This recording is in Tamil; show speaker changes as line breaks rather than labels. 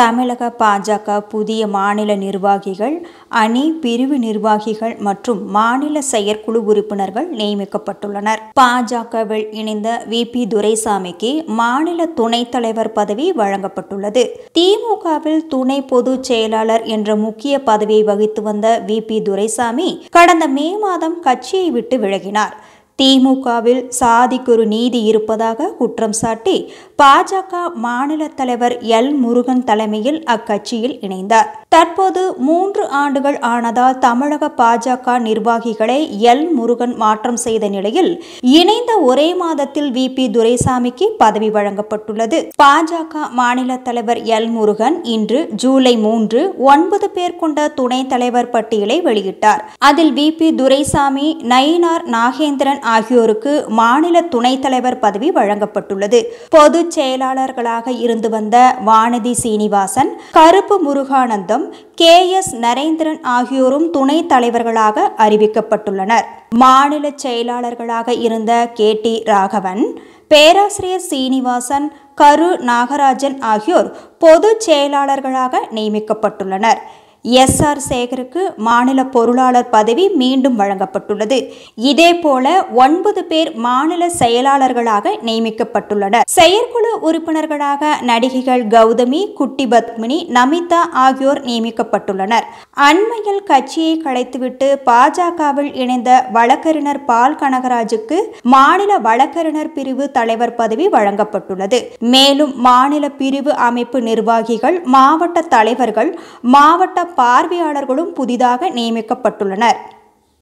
தமிழக பாஜக புதிய மாநில நிர்வாகிகள் அணி பிரிவு நிர்வாகிகள் மற்றும் மாநில செயற்குழு உறுப்பினர்கள் நியமிக்கப்பட்டுள்ளனர் பாஜகவில் இணைந்த வி பி துரைசாமிக்கு மாநில துணைத் தலைவர் பதவி வழங்கப்பட்டுள்ளது திமுகவில் துணை பொதுச் செயலாளர் என்ற முக்கிய பதவியை வகித்து வந்த வி பி துரைசாமி கடந்த மே மாதம் கட்சியை விட்டு விலகினார் திமுகவில் சாதிக்குரு நீதி இருப்பதாக குற்றம் சாட்டி பாஜக மாநில தலைவர் எல் முருகன் தலைமையில் அக்கட்சியில் இணைந்தார் தற்போது மூன்று ஆண்டுகள் ஆனதால் தமிழக பாஜக நிர்வாகிகளை எல் முருகன் மாற்றம் செய்த நிலையில் இணைந்த ஒரே மாதத்தில் வி பி துரைசாமிக்கு பதவி வழங்கப்பட்டுள்ளது பாஜக மாநில தலைவர் எல் முருகன் இன்று ஜூலை மூன்று ஒன்பது பேர் கொண்ட துணைத் தலைவர் பட்டியலை வெளியிட்டார் அதில் வி பி துரைசாமி நயினார் நாகேந்திரன் ஆகியோருக்கு மாநில துணைத் தலைவர் பதவி வழங்கப்பட்டுள்ளது பொதுச் செயலாளர்களாக இருந்து வந்த வானதி சீனிவாசன் கருப்பு முருகானந்தம் சிவலிங்கம் கே எஸ் நரேந்திரன் ஆகியோரும் துணைத் தலைவர்களாக அறிவிக்கப்பட்டுள்ளனர் மாநில செயலாளர்களாக இருந்த கே டி ராகவன் பேராசிரியர் சீனிவாசன் கரு நாகராஜன் ஆகியோர் பொதுச் செயலாளர்களாக நியமிக்கப்பட்டுள்ளனர் எஸ் ஆர் சேகருக்கு மாநில பொருளாளர் பதவி மீண்டும் வழங்கப்பட்டுள்ளது இதேபோல ஒன்பது பேர் மாநில செயலாளர்களாக நியமிக்கப்பட்டுள்ளனர் செயற்குழு உறுப்பினர்களாக நடிகைகள் கௌதமி குட்டி பத்மினி நமிதா ஆகியோர் நியமிக்கப்பட்டுள்ளனர் அண்மையில் கட்சியை கலைத்துவிட்டு பாஜகவில் இணைந்த வழக்கறிஞர் பால் கனகராஜுக்கு மாநில வழக்கறிஞர் பிரிவு தலைவர் பதவி வழங்கப்பட்டுள்ளது மேலும் மாநில பிரிவு அமைப்பு நிர்வாகிகள் மாவட்ட தலைவர்கள் மாவட்ட பார்வையாளர்களும் புதிதாக நியமிக்கப்பட்டுள்ளனர்